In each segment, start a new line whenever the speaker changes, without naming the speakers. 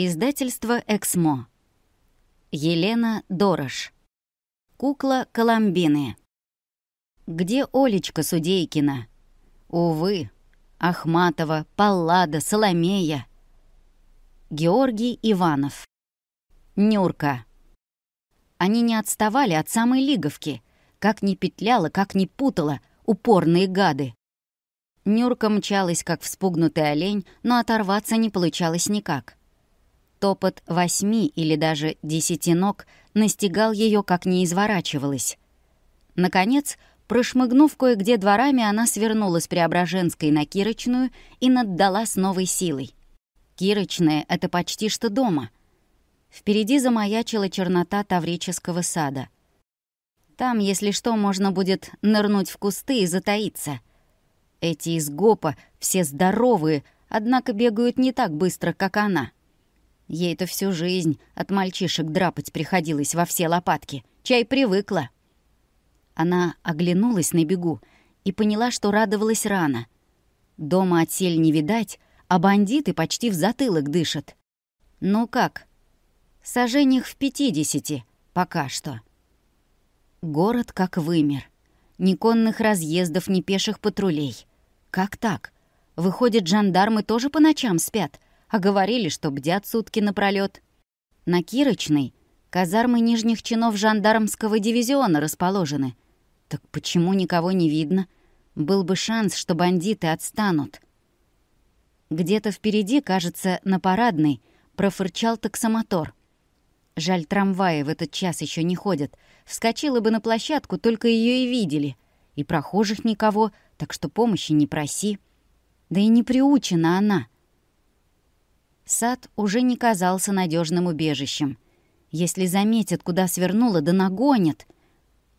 Издательство «Эксмо». Елена Дорош. Кукла Коломбины. Где Олечка Судейкина? Увы, Ахматова, Паллада, Соломея. Георгий Иванов. Нюрка. Они не отставали от самой Лиговки. Как ни петляла, как ни путала, упорные гады. Нюрка мчалась, как вспугнутый олень, но оторваться не получалось никак. Топот восьми или даже десяти ног настигал ее, как не изворачивалась. Наконец, прошмыгнув кое-где дворами, она свернула с Преображенской на Кирочную и наддала с новой силой. Кирочная — это почти что дома. Впереди замаячила чернота Таврического сада. Там, если что, можно будет нырнуть в кусты и затаиться. Эти из ГОПа все здоровые, однако бегают не так быстро, как она — Ей-то всю жизнь от мальчишек драпать приходилось во все лопатки. Чай привыкла. Она оглянулась на бегу и поняла, что радовалась рано. Дома отсель не видать, а бандиты почти в затылок дышат. Ну как? Сожжениях в пятидесяти пока что. Город как вымер. Ни конных разъездов, ни пеших патрулей. Как так? Выходит, жандармы тоже по ночам спят — а говорили, что бдят сутки напролёт. На Кирочной казармы нижних чинов жандармского дивизиона расположены. Так почему никого не видно? Был бы шанс, что бандиты отстанут. Где-то впереди, кажется, на парадной, профырчал таксомотор. Жаль, трамваи в этот час еще не ходят. Вскочила бы на площадку, только ее и видели. И прохожих никого, так что помощи не проси. Да и не приучена она — Сад уже не казался надежным убежищем. Если заметят, куда свернула, да нагонят.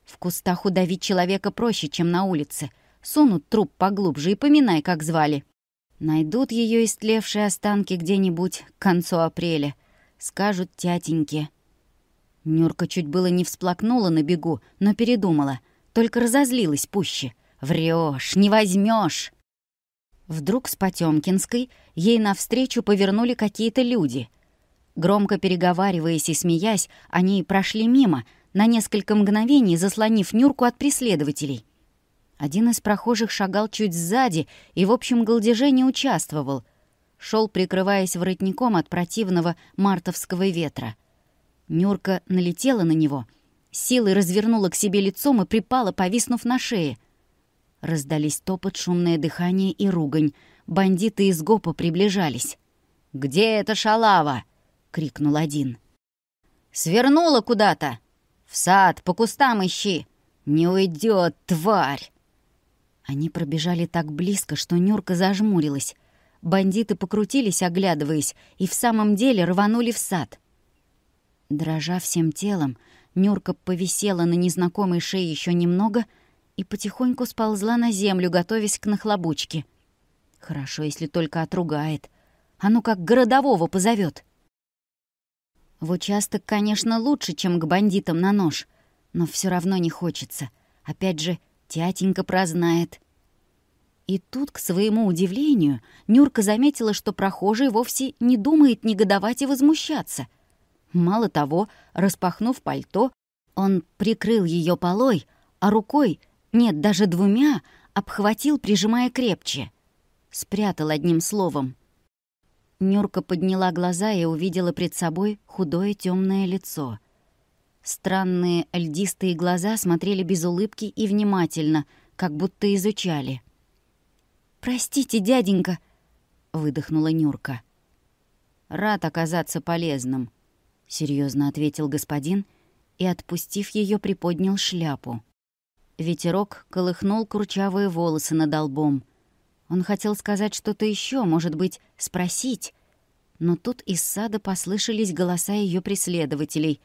В кустах удавить человека проще, чем на улице. Сунут труп поглубже и поминай, как звали. Найдут ее истлевшие останки где-нибудь к концу апреля. Скажут тятеньке. Нюрка чуть было не всплакнула на бегу, но передумала. Только разозлилась пуще. Врешь, не возьмешь. Вдруг с Потемкинской ей навстречу повернули какие-то люди. Громко переговариваясь и смеясь, они прошли мимо, на несколько мгновений заслонив Нюрку от преследователей. Один из прохожих шагал чуть сзади и в общем голдеже не участвовал. Шел, прикрываясь воротником от противного мартовского ветра. Нюрка налетела на него, силой развернула к себе лицом и припала, повиснув на шее — Раздались топот, шумное дыхание и ругань. Бандиты из ГОПа приближались. «Где эта шалава?» — крикнул один. «Свернула куда-то! В сад, по кустам ищи! Не уйдет, тварь!» Они пробежали так близко, что Нюрка зажмурилась. Бандиты покрутились, оглядываясь, и в самом деле рванули в сад. Дрожа всем телом, Нюрка повисела на незнакомой шее еще немного — и потихоньку сползла на землю, готовясь к нахлобучке. Хорошо, если только отругает. А ну как городового позовет. В участок, конечно, лучше, чем к бандитам на нож, но все равно не хочется. Опять же, тятенька прознает. И тут, к своему удивлению, Нюрка заметила, что прохожий вовсе не думает негодовать и возмущаться. Мало того, распахнув пальто, он прикрыл ее полой, а рукой нет, даже двумя, обхватил, прижимая крепче. Спрятал одним словом. Нюрка подняла глаза и увидела пред собой худое темное лицо. Странные льдистые глаза смотрели без улыбки и внимательно, как будто изучали. «Простите, дяденька», — выдохнула Нюрка. «Рад оказаться полезным», — серьезно ответил господин и, отпустив ее, приподнял шляпу. Ветерок колыхнул курчавые волосы над лбом. Он хотел сказать что-то еще, может быть, спросить. Но тут из сада послышались голоса ее преследователей.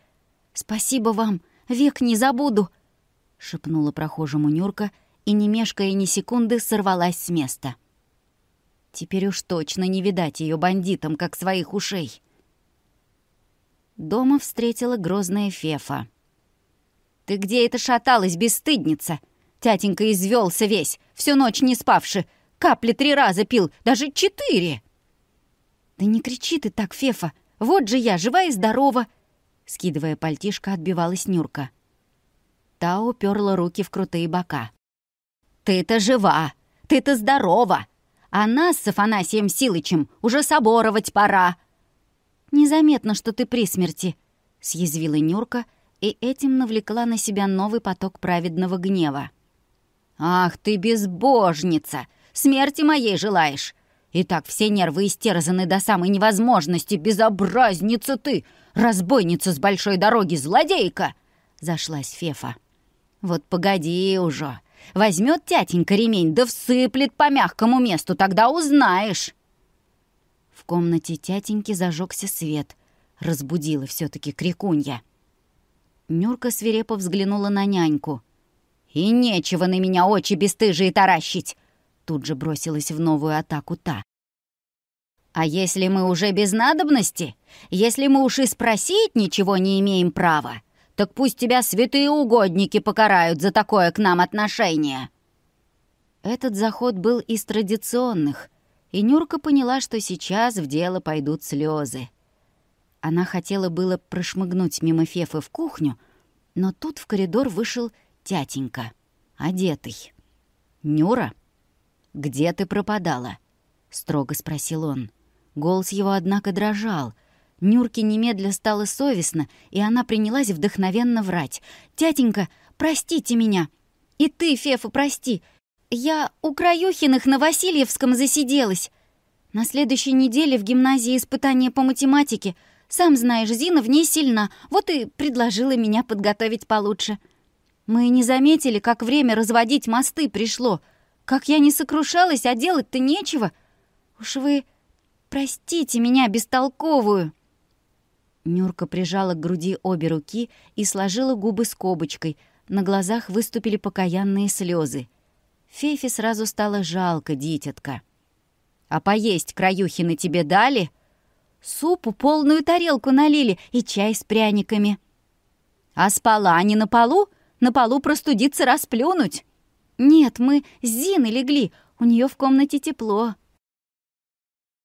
«Спасибо вам! Век не забуду!» — шепнула прохожему Нюрка и, не мешкая ни секунды, сорвалась с места. Теперь уж точно не видать ее бандитам, как своих ушей. Дома встретила грозная Фефа. «Ты где это шаталась, бесстыдница?» Тятенька извелся весь, всю ночь не спавши. Капли три раза пил, даже четыре. «Да не кричи ты так, Фефа! Вот же я, жива и здорова!» Скидывая пальтишко, отбивалась Нюрка. Та уперла руки в крутые бока. «Ты-то жива! Ты-то здорова! А нас с Афанасием Силычем уже соборовать пора!» «Незаметно, что ты при смерти», — съязвила Нюрка и этим навлекла на себя новый поток праведного гнева. «Ах ты безбожница! Смерти моей желаешь! И так все нервы истерзаны до самой невозможности! Безобразница ты! Разбойница с большой дороги, злодейка!» Зашлась Фефа. «Вот погоди уже! Возьмет тятенька ремень, да всыплет по мягкому месту, тогда узнаешь!» В комнате тятеньки зажегся свет. Разбудила все-таки крикунья. Нюрка свирепо взглянула на няньку. «И нечего на меня очи бесстыжие таращить!» Тут же бросилась в новую атаку та. «А если мы уже без надобности? Если мы уж и спросить ничего не имеем права, так пусть тебя святые угодники покарают за такое к нам отношение!» Этот заход был из традиционных, и Нюрка поняла, что сейчас в дело пойдут слезы. Она хотела было прошмыгнуть мимо Фефы в кухню, но тут в коридор вышел тятенька, одетый. «Нюра, где ты пропадала?» — строго спросил он. Голос его, однако, дрожал. Нюрке немедля стало совестно, и она принялась вдохновенно врать. «Тятенька, простите меня!» «И ты, Фефа, прости! Я у Краюхиных на Васильевском засиделась!» На следующей неделе в гимназии испытания по математике — сам знаешь, Зина в ней сильна, вот и предложила меня подготовить получше. Мы не заметили, как время разводить мосты пришло. Как я не сокрушалась, а делать-то нечего. Уж вы простите меня бестолковую». Нюрка прижала к груди обе руки и сложила губы скобочкой. На глазах выступили покаянные слезы. Фефе сразу стало жалко, дитятка. «А поесть краюхины тебе дали?» Супу полную тарелку налили и чай с пряниками. А спала не на полу? На полу простудиться расплюнуть. Нет, мы с Зиной легли, у нее в комнате тепло.